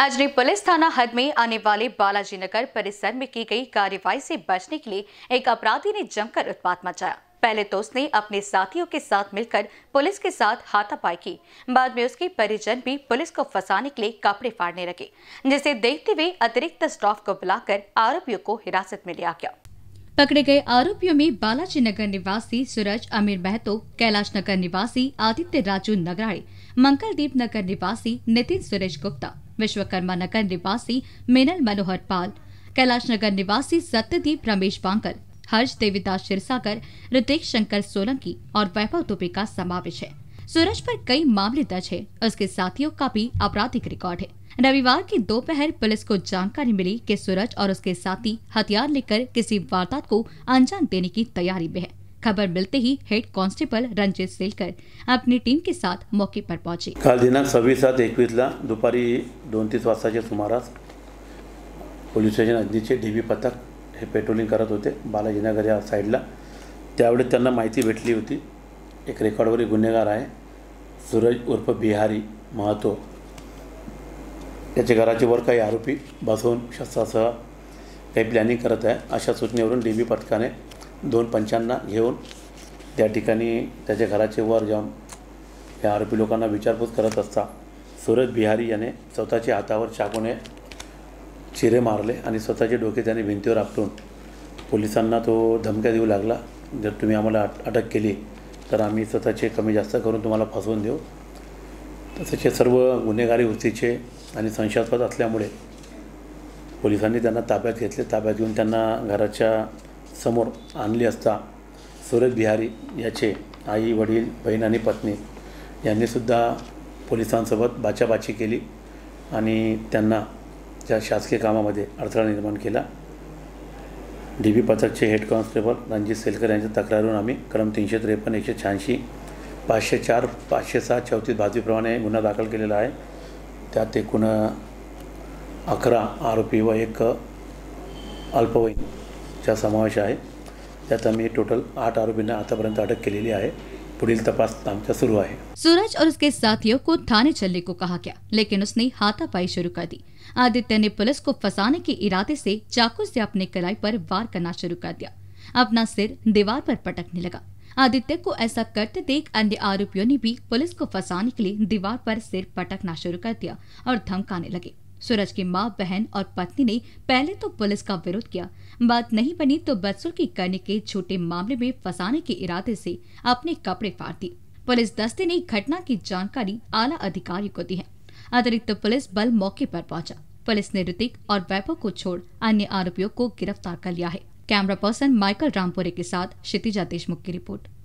Ajni police थाना हद में आने वाले बालाजी नगर परिसर में की गई कार्रवाई से बचने के लिए एक अपराधी ने जमकर उत्पात मचाया पहले तो उसने अपने साथियों के साथ मिलकर पुलिस के साथ हाथापाई की बाद में उसके परिजन भी पुलिस को फंसाने के लिए कपड़े फाड़ने लगे जिसे देखते हुए अतिरिक्त स्टाफ को बुलाकर आरोपियों को हिरासत में लिया गया पकड़े गए आरोपियों में बालाजी नगर निवासी सूरज अमीर महतो कैलाश नगर निवासी आदित्य राजू नगराड़े मंगलदीप नगर निवासी नितिन सुरेश गुप्ता विश्वकर्मा नगर निवासी मेनल मनोहर पाल कैलाश नगर निवासी सत्यदीप रमेश बांकर हर्ष देवीदास शिरसागर रितेश शंकर सोलंकी और वैभव दुबे का समावेश है सूरज पर कई मामले दर्ज है उसके साथियों का भी आपराधिक रिकॉर्ड है रविवार की दोपहर पुलिस को जानकारी मिली कि सूरज और उसके साथी हथियार लेकर किसी वारदात को अंजाम देने की तैयारी में है खबर मिलते ही हेड कांस्टेबल रणजित सेलकर अपनी टीम के साथ मौके पर पहुंचे काल दिनांक सव्वीस सात एकवीसला दुपारी दोन तीस वाजताच्या सुमारास पोलीस स्टेशन अग्नीचे डी पथक हे पेट्रोलिंग करत होते बालाजीनगर या साईडला त्यावेळी त्यांना माहिती भेटली होती एक रेकॉर्डवरील गुन्हेगार आहे सूरज उर्फ बिहारी महतो त्याच्या घराचे वर काही आरोपी बसवून शस्त्रासह काही प्लॅनिंग करत आहे अशा सूचनेवरून डी बी पथकाने दोन पंचांना घेऊन त्या ठिकाणी त्याच्या घराचे वर जाऊन या आरोपी लोकांना विचारपूस करत असता सुरज बिहारी याने स्वतःच्या हातावर चाकूने चिरे मारले आणि स्वतःचे डोके त्याने भिंतीवर आपटून पोलिसांना तो धमक्या देऊ लागला जर तुम्ही आम्हाला अट अटक केली तर आम्ही स्वतःचे कमी जास्त करून तुम्हाला फसवून देऊ हे सर्व गुन्हेगारी वृत्तीचे आणि संशयास्पद असल्यामुळे पोलिसांनी त्यांना ताब्यात घेतले ताब्यात घेऊन त्यांना घराच्या समोर आणली असता सूरज बिहारी याचे आई वडील बहीण आणि पत्नी यांनीसुद्धा पोलिसांसोबत बाचाबाची केली आणि त्यांना त्या शासकीय कामामध्ये अडथळा निर्माण केला डी बी पथकचे हेड कॉन्स्टेबल रणजित सेलकर यांच्या तक्रारून आम्ही क्रम तीनशे त्रेपन्न एकशे शहाऐंशी पाचशे चार पाचशे सहा चौतीस भाजपीप्रमाणे गुन्हा दाखल केलेला आहे त्यात एकूण अकरा आरोपी व एक अल्पवयीन चा समावेश है टोटल आठ आरोपींना आतापर्यंत अटक के लिए तपास शुरू सूरज और उसके साथियों को थाने चलने को कहा गया लेकिन उसने हाथापाई शुरू कर दी आदित्य ने पुलिस को फंसाने के इरादे से चाकू से अपने कलाई पर वार करना शुरू कर दिया अपना सिर दीवार पर पटकने लगा आदित्य को ऐसा करते देख अन्य आरोपियों ने भी पुलिस को फंसाने के लिए दीवार पर सिर पटकना शुरू कर दिया और धमकाने लगे सूरज की माँ बहन और पत्नी ने पहले तो पुलिस का विरोध किया बात नहीं बनी तो बदसुर की करने के छोटे मामले में फंसाने के इरादे से अपने कपड़े फाड़ दिए पुलिस दस्ते ने घटना की जानकारी आला अधिकारी को दी है अतिरिक्त पुलिस बल मौके पर पहुंचा पुलिस ने ऋतिक और वैभव को छोड़ अन्य आरोपियों को गिरफ्तार कर लिया है कैमरा पर्सन माइकल रामपुरे के साथ क्षितिजा देशमुख की रिपोर्ट